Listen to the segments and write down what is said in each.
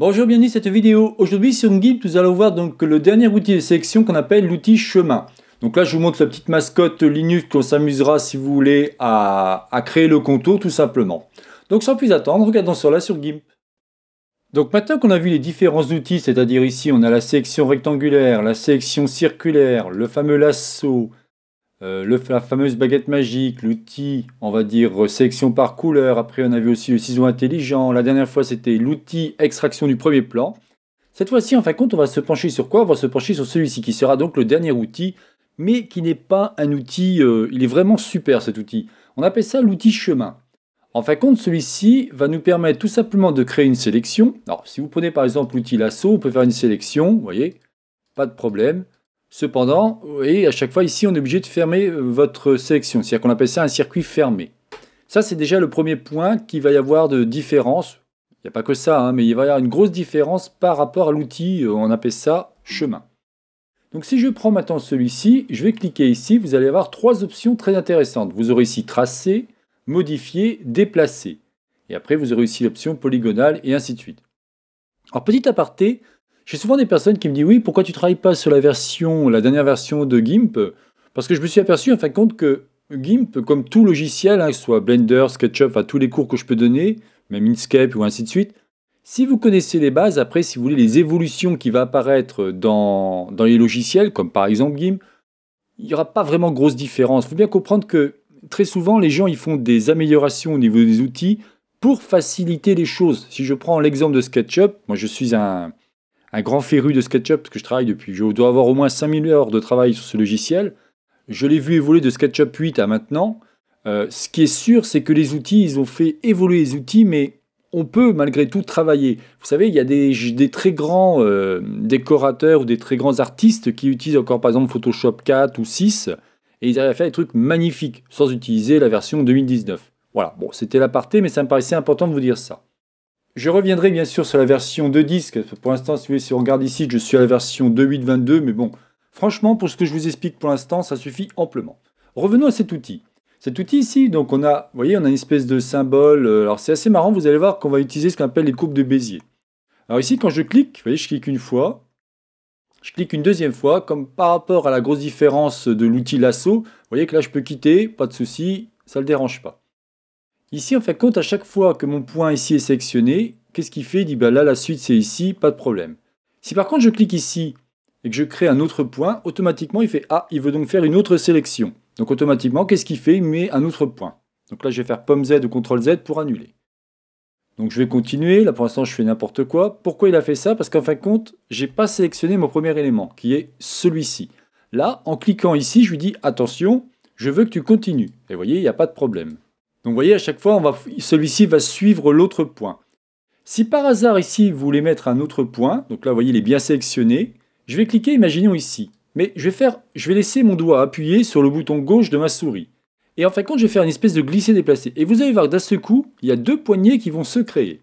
Bonjour, bienvenue dans cette vidéo. Aujourd'hui sur Gimp, nous allons voir donc le dernier outil de sélection qu'on appelle l'outil chemin. Donc là, je vous montre la petite mascotte Linux qu'on s'amusera, si vous voulez, à, à, créer le contour tout simplement. Donc sans plus attendre, regardons cela sur GIMP. Donc maintenant qu'on a vu les différents outils, c'est-à-dire ici on a la sélection rectangulaire, la sélection circulaire, le fameux lasso, euh, la fameuse baguette magique, l'outil, on va dire, euh, sélection par couleur. Après, on avait aussi le ciseau intelligent. La dernière fois, c'était l'outil extraction du premier plan. Cette fois-ci, en fin de compte, on va se pencher sur quoi On va se pencher sur celui-ci, qui sera donc le dernier outil, mais qui n'est pas un outil... Euh, il est vraiment super, cet outil. On appelle ça l'outil chemin. En fin de compte, celui-ci va nous permettre tout simplement de créer une sélection. Alors, si vous prenez par exemple l'outil lasso, on peut faire une sélection, vous voyez, pas de problème. Cependant, et à chaque fois ici, on est obligé de fermer euh, votre sélection. C'est-à-dire qu'on appelle ça un circuit fermé. Ça, c'est déjà le premier point qui va y avoir de différence. Il n'y a pas que ça, hein, mais il va y avoir une grosse différence par rapport à l'outil, euh, on appelle ça chemin. Donc si je prends maintenant celui-ci, je vais cliquer ici, vous allez avoir trois options très intéressantes. Vous aurez ici tracer, modifier, déplacer. Et après, vous aurez ici l'option polygonale et ainsi de suite. Alors petit aparté, j'ai souvent des personnes qui me disent oui, pourquoi tu travailles pas sur la version, la dernière version de GIMP Parce que je me suis aperçu en fin de compte que GIMP, comme tout logiciel, hein, que ce soit Blender, SketchUp, à tous les cours que je peux donner, même Inkscape ou ainsi de suite, si vous connaissez les bases, après, si vous voulez, les évolutions qui vont apparaître dans, dans les logiciels, comme par exemple GIMP, il n'y aura pas vraiment grosse différence. Il faut bien comprendre que très souvent, les gens ils font des améliorations au niveau des outils pour faciliter les choses. Si je prends l'exemple de SketchUp, moi je suis un, un grand féru de SketchUp, parce que je travaille depuis, je dois avoir au moins 5000 heures de travail sur ce logiciel. Je l'ai vu évoluer de SketchUp 8 à maintenant. Euh, ce qui est sûr, c'est que les outils, ils ont fait évoluer les outils, mais on peut malgré tout travailler. Vous savez, il y a des, très grands euh, décorateurs ou des très grands artistes qui utilisent encore par exemple Photoshop 4 ou 6 et ils arrivent à faire des trucs magnifiques sans utiliser la version 2019. Voilà, bon, c'était l'aparté, mais ça me paraissait important de vous dire ça. Je reviendrai bien sûr sur la version 2.10, disques. Pour l'instant, si, on regarde ici, je suis à la version 2.8.22, mais bon, franchement, pour ce que je vous explique pour l'instant, ça suffit amplement. Revenons à cet outil. Cet outil ici, donc on a, vous voyez, on a une espèce de symbole. Euh, alors c'est assez marrant, vous allez voir qu'on va utiliser ce qu'on appelle les courbes de Bézier. Alors ici, quand je clique, vous voyez, je clique une fois, je clique une deuxième fois, comme par rapport à la grosse différence de l'outil lasso, vous voyez que là je peux quitter, pas de souci, ça ne le dérange pas. Ici, en fait, compte à chaque fois que mon point ici est sélectionné, qu'est-ce qu'il fait Il dit bah là, la suite c'est ici, pas de problème. Si par contre je clique ici et que je crée un autre point, automatiquement il fait Ah, il veut donc faire une autre sélection. Donc automatiquement, qu'est-ce qu'il fait Il met un autre point. Donc là, je vais faire pomme Z ou CTRL Z pour annuler. Donc je vais continuer. Là, pour l'instant, je fais n'importe quoi. Pourquoi il a fait ça Parce qu'en fin de compte, je n'ai pas sélectionné mon premier élément, qui est celui-ci. Là, en cliquant ici, je lui dis Attention, je veux que tu continues. Et vous voyez, il n'y a pas de problème. Donc vous voyez, à chaque fois, celui-ci va suivre l'autre point. Si par hasard ici, vous voulez mettre un autre point, donc là, vous voyez, il est bien sélectionné, je vais cliquer, imaginons ici. Mais je vais, faire... je vais laisser mon doigt appuyer sur le bouton gauche de ma souris. Et en fin de compte, je vais faire une espèce de glisser déplacé. Et vous allez voir, d'à ce coup, il y a deux poignées qui vont se créer.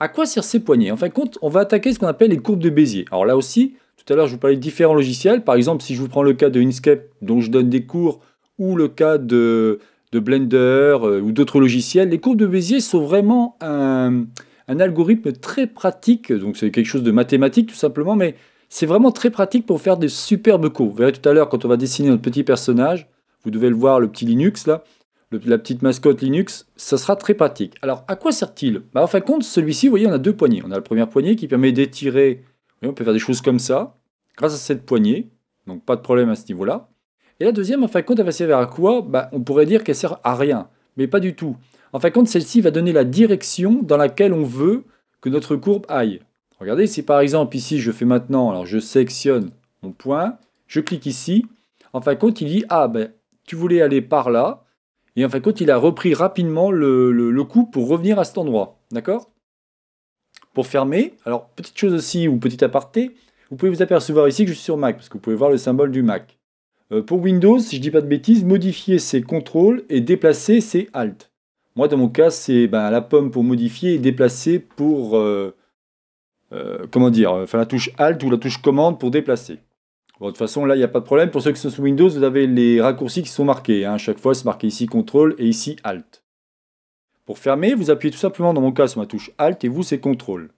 À quoi servent ces poignées En fin de compte, on va attaquer ce qu'on appelle les courbes de Bézier. Alors là aussi, tout à l'heure, je vous parlais de différents logiciels. Par exemple, si je vous prends le cas de Inkscape, dont je donne des cours, ou le cas de de Blender euh, ou d'autres logiciels, les courbes de Bézier sont vraiment un, algorithme très pratique. Donc c'est quelque chose de mathématique tout simplement, mais c'est vraiment très pratique pour faire des superbes courbes. Vous verrez tout à l'heure quand on va dessiner notre petit personnage, vous devez le voir, le petit Linux là, la petite mascotte Linux, ça sera très pratique. Alors à quoi sert-il bah, En fin de compte, celui-ci, vous voyez, on a deux poignées. On a le premier poignée qui permet d'étirer, on peut faire des choses comme ça, grâce à cette poignée, donc pas de problème à ce niveau-là. Et la deuxième, en fin de compte, elle va servir à quoi bah, On pourrait dire qu'elle sert à rien, mais pas du tout. En fin de compte, celle-ci va donner la direction dans laquelle on veut que notre courbe aille. Regardez, si par exemple ici je fais maintenant, alors je sélectionne mon point, je clique ici, en fin de compte il dit ah ben tu voulais aller par là, et en fin de compte il a repris rapidement le, le coup pour revenir à cet endroit, d'accord Pour fermer, alors petite chose aussi ou petit aparté, vous pouvez vous apercevoir ici que je suis sur Mac, parce que vous pouvez voir le symbole du Mac. Euh, pour Windows, si je ne dis pas de bêtises, modifier c'est CTRL et déplacer c'est ALT. Moi, dans mon cas, c'est ben, la pomme pour modifier et déplacer pour. Euh, euh, comment dire Enfin, la touche Alt ou la touche Commande pour déplacer. de toute façon, là, il n'y a pas de problème. Pour ceux qui sont sous Windows, vous avez les raccourcis qui sont marqués. Hein. à Chaque fois, c'est marqué ici CTRL et ici ALT. Pour fermer, vous appuyez tout simplement, dans mon cas, sur ma touche ALT et vous, c'est CTRL.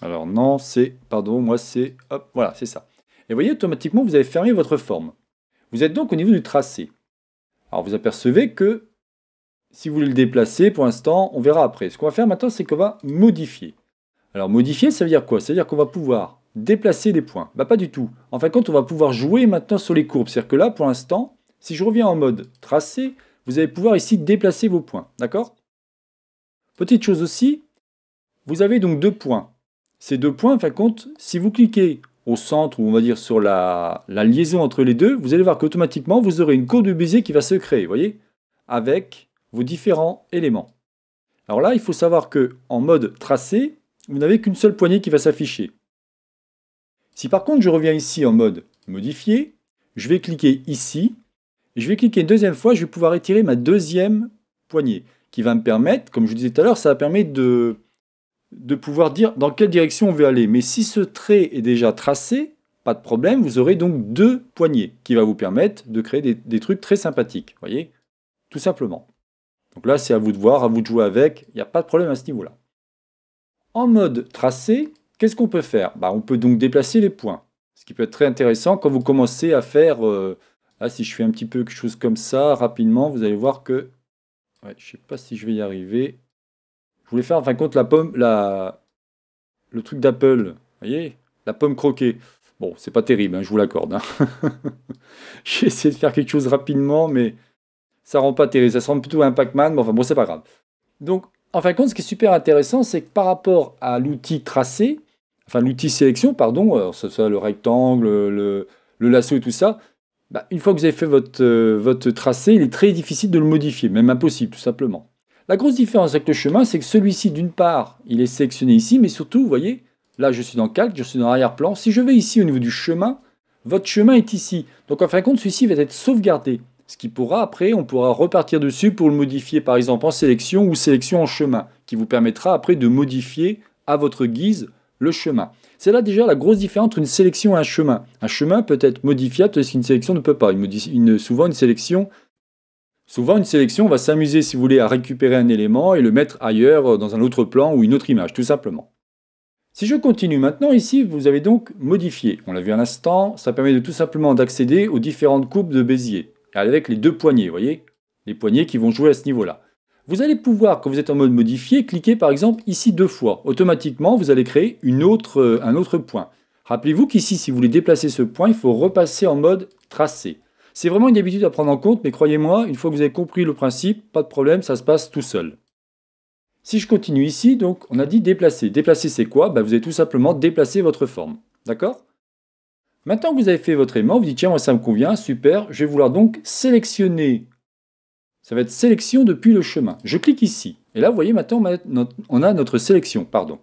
Alors, non, c'est. Pardon, moi, c'est. Hop, voilà, c'est ça. Et vous voyez, automatiquement, vous avez fermé votre forme. Vous êtes donc au niveau du tracé. Alors vous apercevez que si vous voulez le déplacer, pour l'instant, on verra après. Ce qu'on va faire maintenant, c'est qu'on va modifier. Alors modifier, ça veut dire quoi Ça veut dire qu'on va pouvoir déplacer des points. Bah pas du tout. En fin de compte, on va pouvoir jouer maintenant sur les courbes. C'est-à-dire que là, pour l'instant, si je reviens en mode tracé, vous allez pouvoir ici déplacer vos points. D'accord Petite chose aussi, vous avez donc deux points. Ces deux points, en fin de compte, si vous cliquez au centre, ou on va dire sur la, liaison entre les deux, vous allez voir qu'automatiquement, vous aurez une courbe de baiser qui va se créer, vous voyez, avec vos différents éléments. Alors là, il faut savoir que en mode tracé, vous n'avez qu'une seule poignée qui va s'afficher. Si par contre je reviens ici en mode modifié, je vais cliquer ici, et je vais cliquer une deuxième fois, je vais pouvoir étirer ma deuxième poignée, qui va me permettre, comme je vous disais tout à l'heure, ça va permettre de, de pouvoir dire dans quelle direction on veut aller. Mais si ce trait est déjà tracé, pas de problème, vous aurez donc deux poignées qui va vous permettre de créer des, trucs très sympathiques, voyez Tout simplement. Donc là, c'est à vous de voir, à vous de jouer avec, il n'y a pas de problème à ce niveau-là. En mode tracé, qu'est-ce qu'on peut faire bah, On peut donc déplacer les points, ce qui peut être très intéressant quand vous commencez à faire... là, euh, ah, si je fais un petit peu quelque chose comme ça, rapidement, vous allez voir que... je ne sais pas si je vais y arriver. Je voulais faire en fin de compte la pomme, la... le truc d'Apple. voyez La pomme croquée. Bon, c'est pas terrible, hein, je vous l'accorde. Hein. J'ai essayé de faire quelque chose rapidement, mais ça rend pas terrible. Ça se rend plutôt à un Pac-Man, mais enfin bon, c'est pas grave. Donc, en fin de compte, ce qui est super intéressant, c'est que par rapport à l'outil tracé, enfin l'outil sélection, pardon, euh, ce soit le rectangle, le, lasso et tout ça, bah, une fois que vous avez fait votre, euh, votre tracé, il est très difficile de le modifier, même impossible tout simplement. La grosse différence avec le chemin, c'est que celui-ci, d'une part, il est sélectionné ici, mais surtout, vous voyez, là je suis dans calque, je suis dans arrière plan Si je vais ici au niveau du chemin, votre chemin est ici. Donc en fin de compte, celui-ci va être sauvegardé. Ce qui pourra, après, on pourra repartir dessus pour le modifier, par exemple, en sélection ou sélection en chemin, qui vous permettra après de modifier à votre guise le chemin. C'est là déjà la grosse différence entre une sélection et un chemin. Un chemin peut être modifiable, ce qu'une sélection ne peut pas. souvent, une sélection Souvent, une sélection va s'amuser, si vous voulez, à récupérer un élément et le mettre ailleurs euh, dans un autre plan ou une autre image, tout simplement. Si je continue maintenant, ici, vous avez donc modifié. On l'a vu à l'instant, ça permet de tout simplement d'accéder aux différentes coupes de Bézier, avec les deux poignées, vous voyez Les poignées qui vont jouer à ce niveau-là. Vous allez pouvoir, quand vous êtes en mode modifié, cliquer par exemple ici deux fois. Automatiquement, vous allez créer euh, un autre point. Rappelez-vous qu'ici, si vous voulez déplacer ce point, il faut repasser en mode tracé. C'est vraiment une habitude à prendre en compte, mais croyez-moi, une fois que vous avez compris le principe, pas de problème, ça se passe tout seul. Si je continue ici, donc on a dit déplacer. Déplacer c'est quoi bah, Vous avez tout simplement déplacé votre forme. D'accord Maintenant que vous avez fait votre aimant, vous dites tiens moi ça me convient, super, je vais vouloir donc sélectionner. Ça va être sélection depuis le chemin. Je clique ici. Et là vous voyez maintenant on a notre sélection. Pardon.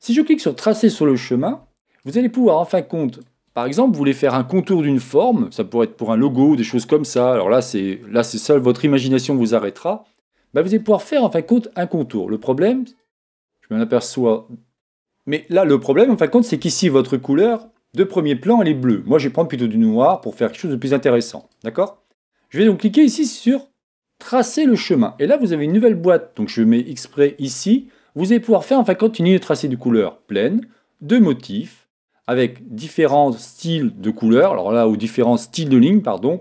Si je clique sur tracer sur le chemin, vous allez pouvoir en fin de compte par exemple, vous voulez faire un contour d'une forme, ça pourrait être pour un logo, des choses comme ça. Alors là, c'est là, c'est seul votre imagination vous arrêtera. Bah, vous allez pouvoir faire en fin de compte un contour. Le problème, je m'en aperçois. Mais là, le problème en fin de compte, c'est qu'ici votre couleur de premier plan, elle est bleue. Moi, je vais prendre plutôt du noir pour faire quelque chose de plus intéressant. D'accord Je vais donc cliquer ici sur tracer le chemin. Et là, vous avez une nouvelle boîte. Donc, je mets exprès ici. Vous allez pouvoir faire en fin de compte une ligne tracée de couleur pleine, de motifs avec différents styles de couleurs, alors là, ou différents styles de lignes, pardon.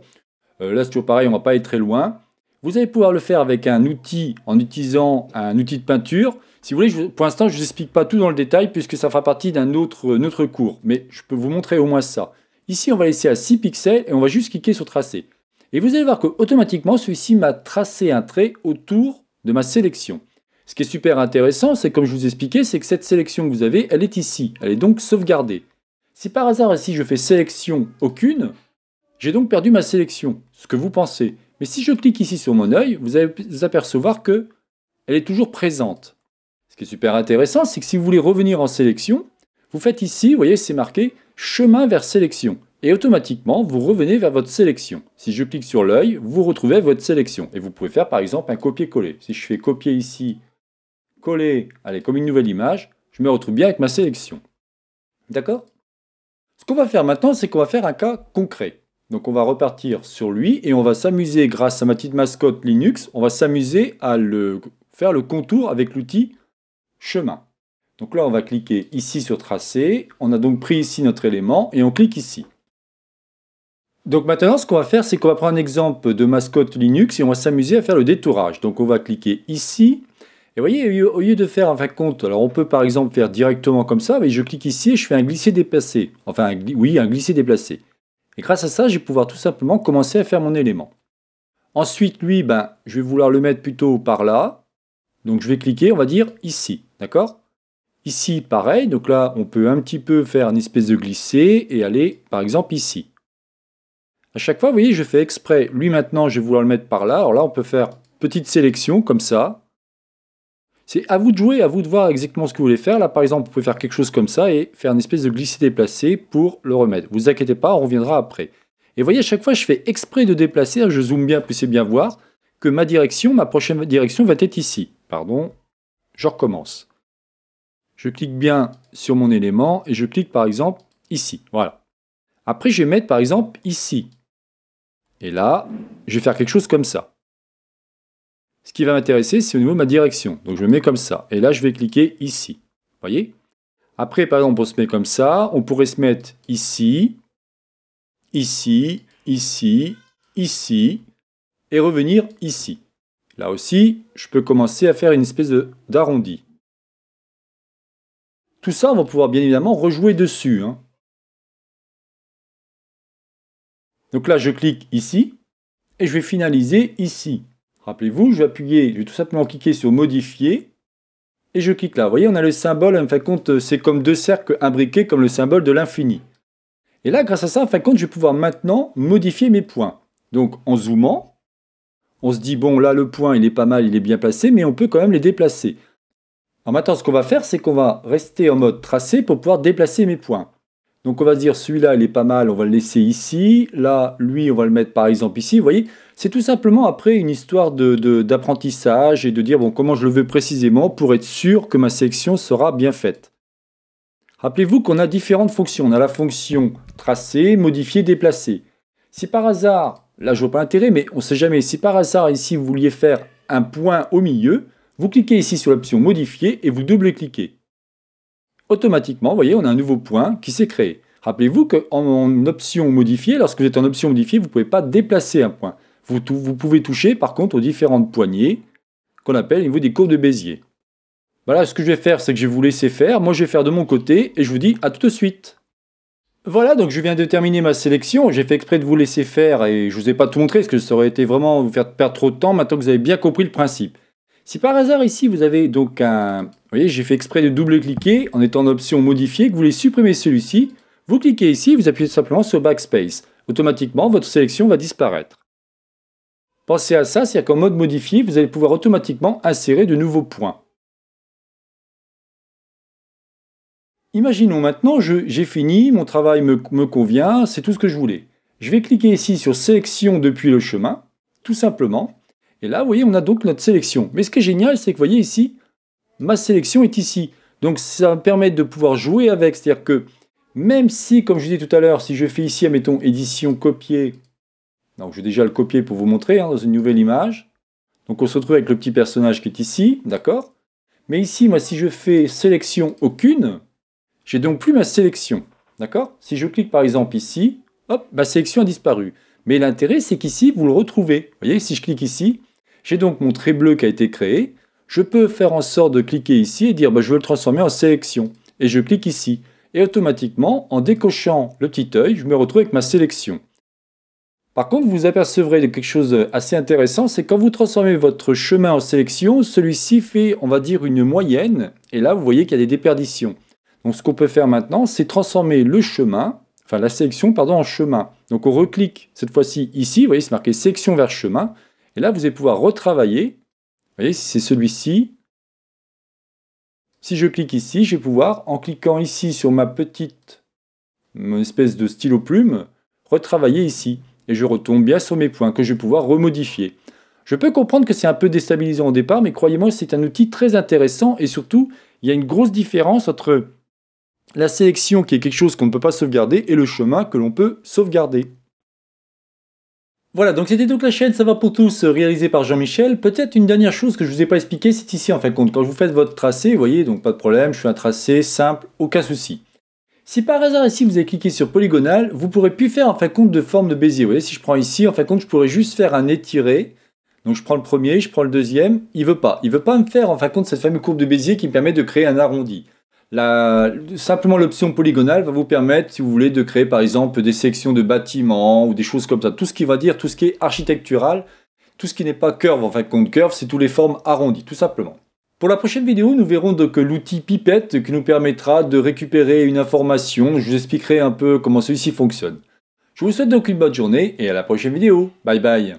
Euh, là, c'est toujours pareil, on ne va pas aller très loin. Vous allez pouvoir le faire avec un outil, en utilisant un outil de peinture. Si vous voulez, pour l'instant, je ne vous explique pas tout dans le détail, puisque ça fera partie d'un autre, cours, mais je peux vous montrer au moins ça. Ici, on va laisser à 6 pixels, et on va juste cliquer sur tracer. Et vous allez voir que celui-ci m'a tracé un trait autour de ma sélection. Ce qui est super intéressant, c'est comme je vous expliquais, c'est que cette sélection que vous avez, elle est ici. Elle est donc sauvegardée. Si par hasard ici je fais sélection aucune, j'ai donc perdu ma sélection, ce que vous pensez. Mais si je clique ici sur mon œil, vous allez apercevoir que elle est toujours présente. Ce qui est super intéressant, c'est que si vous voulez revenir en sélection, vous faites ici, vous voyez, c'est marqué chemin vers sélection. Et automatiquement, vous revenez vers votre sélection. Si je clique sur l'œil, vous retrouvez votre sélection. Et vous pouvez faire par exemple un copier-coller. Si je fais copier ici, coller, allez, comme une nouvelle image, je me retrouve bien avec ma sélection. D'accord ce qu'on va faire maintenant, c'est qu'on va faire un cas concret. Donc on va repartir sur lui et on va s'amuser grâce à ma petite mascotte Linux, on va s'amuser à le, faire le contour avec l'outil chemin. Donc là on va cliquer ici sur tracer, on a donc pris ici notre élément et on clique ici. Donc maintenant ce qu'on va faire c'est qu'on va prendre un exemple de mascotte Linux et on va s'amuser à faire le détourage. Donc on va cliquer ici, et vous voyez, au lieu de faire un compte, alors on peut par exemple faire directement comme ça, mais je clique ici et je fais un glisser déplacé. Enfin, oui, un glisser déplacé. Et grâce à ça, je vais pouvoir tout simplement commencer à faire mon élément. Ensuite, lui, ben, je vais vouloir le mettre plutôt par là. Donc je vais cliquer, on va dire ici, d'accord Ici, pareil, donc là, on peut un petit peu faire une espèce de glisser et aller, par exemple, ici. À chaque fois, vous voyez, je fais exprès. Lui, maintenant, je vais vouloir le mettre par là. Alors là, on peut faire petite sélection, comme ça. C'est à vous de jouer, à vous de voir exactement ce que vous voulez faire. Là, par exemple, vous pouvez faire quelque chose comme ça et faire une espèce de glisser déplacé pour le remettre. Vous inquiétez pas, on reviendra après. Et voyez, à chaque fois, je fais exprès de déplacer, je zoome bien, puissiez bien voir, que ma direction, ma prochaine direction va être ici. Pardon, je recommence. Je clique bien sur mon élément et je clique par exemple ici. Voilà. Après, je vais mettre par exemple ici. Et là, je vais faire quelque chose comme ça ce qui va m'intéresser, c'est au niveau de ma direction. Donc je me mets comme ça. Et là, je vais cliquer ici. Vous voyez Après, par exemple, on se met comme ça. On pourrait se mettre ici, ici, ici, ici, et revenir ici. Là aussi, je peux commencer à faire une espèce d'arrondi. Tout ça, on va pouvoir bien évidemment rejouer dessus. Hein. Donc là, je clique ici, et je vais finaliser ici. Rappelez-vous, je vais appuyer, je vais tout simplement cliquer sur modifier et je clique là. Vous voyez, on a le symbole, en fin de compte, c'est comme deux cercles imbriqués comme le symbole de l'infini. Et là, grâce à ça, en fin de compte, je vais pouvoir maintenant modifier mes points. Donc en zoomant, on se dit, bon là, le point, il est pas mal, il est bien placé, mais on peut quand même les déplacer. Alors maintenant, ce qu'on va faire, c'est qu'on va rester en mode tracé pour pouvoir déplacer mes points. Donc on va dire, celui-là, il est pas mal, on va le laisser ici. Là, lui, on va le mettre par exemple ici. Vous voyez, c'est tout simplement après une histoire d'apprentissage et de dire bon, comment je le veux précisément pour être sûr que ma section sera bien faite. Rappelez-vous qu'on a différentes fonctions. On a la fonction tracer, modifier, déplacer. Si par hasard, là je vois pas l'intérêt, mais on ne sait jamais, si par hasard ici vous vouliez faire un point au milieu, vous cliquez ici sur l'option modifier et vous double-cliquez. Automatiquement, vous voyez, on a un nouveau point qui s'est créé. Rappelez-vous qu'en option modifier, lorsque vous êtes en option modifiée, vous ne pouvez pas déplacer un point. Vous, pouvez toucher par contre aux différentes poignées qu'on appelle au niveau des courbes de Bézier. Voilà, ce que je vais faire, c'est que je vais vous laisser faire. Moi, je vais faire de mon côté et je vous dis à tout de suite. Voilà, donc je viens de terminer ma sélection. J'ai fait exprès de vous laisser faire et je ne vous ai pas tout montré parce que ça aurait été vraiment vous faire perdre trop de temps maintenant que vous avez bien compris le principe. Si par hasard ici vous avez donc un... Vous voyez, j'ai fait exprès de double-cliquer en étant en option modifier, que vous voulez supprimer celui-ci. Vous cliquez ici, vous appuyez simplement sur Backspace. Automatiquement, votre sélection va disparaître. Pensez à ça, c'est-à-dire qu'en mode modifié, vous allez pouvoir automatiquement insérer de nouveaux points. Imaginons maintenant, j'ai fini, mon travail me, convient, c'est tout ce que je voulais. Je vais cliquer ici sur sélection depuis le chemin, tout simplement. Et là, vous voyez, on a donc notre sélection. Mais ce qui est génial, c'est que vous voyez ici, ma sélection est ici. Donc ça me permet de pouvoir jouer avec, c'est-à-dire que même si, comme je disais tout à l'heure, si je fais ici, mettons, édition, copier, donc je vais déjà le copier pour vous montrer hein, dans une nouvelle image. Donc on se retrouve avec le petit personnage qui est ici, d'accord Mais ici, moi, si je fais sélection aucune, j'ai donc plus ma sélection, d'accord Si je clique par exemple ici, hop, ma sélection a disparu. Mais l'intérêt, c'est qu'ici, vous le retrouvez. Vous voyez, si je clique ici, j'ai donc mon trait bleu qui a été créé. Je peux faire en sorte de cliquer ici et dire bah, je veux le transformer en sélection. Et je clique ici. Et automatiquement, en décochant le petit œil, je me retrouve avec ma sélection. Par contre, vous apercevrez quelque chose d'assez intéressant, c'est quand vous transformez votre chemin en sélection, celui-ci fait, on va dire, une moyenne, et là, vous voyez qu'il y a des déperditions. Donc, ce qu'on peut faire maintenant, c'est transformer le chemin, enfin la sélection, pardon, en chemin. Donc, on reclique cette fois-ci ici, vous voyez, c'est marqué sélection vers chemin, et là, vous allez pouvoir retravailler. Vous voyez, c'est celui-ci, si je clique ici, je vais pouvoir, en cliquant ici sur ma petite mon espèce de stylo plume, retravailler ici et je retombe bien sur mes points que je vais pouvoir remodifier. Je peux comprendre que c'est un peu déstabilisant au départ, mais croyez-moi, c'est un outil très intéressant et surtout, il y a une grosse différence entre la sélection qui est quelque chose qu'on ne peut pas sauvegarder et le chemin que l'on peut sauvegarder. Voilà, donc c'était donc la chaîne, ça va pour tous, euh, réalisée par Jean-Michel. Peut-être une dernière chose que je ne vous ai pas expliquée, c'est ici en fin de compte. Quand vous faites votre tracé, vous voyez, donc pas de problème, je fais un tracé simple, aucun souci. Si par hasard ici vous avez cliqué sur polygonal, vous pourrez plus faire en fin de compte de forme de Bézier. Vous voyez, si je prends ici, en fin de compte, je pourrais juste faire un étiré. Donc je prends le premier, je prends le deuxième, il veut pas. Il veut pas me faire en fin de compte cette fameuse courbe de Bézier qui me permet de créer un arrondi. simplement l'option polygonale va vous permettre, si vous voulez, de créer par exemple des sections de bâtiments ou des choses comme ça. Tout ce qui va dire, tout ce qui est architectural, tout ce qui n'est pas curve en fin de compte, curve, c'est toutes les formes arrondies, tout simplement. Pour la prochaine vidéo, nous verrons donc l'outil pipette qui nous permettra de récupérer une information. Je vous expliquerai un peu comment celui-ci fonctionne. Je vous souhaite donc une bonne journée et à la prochaine vidéo. Bye bye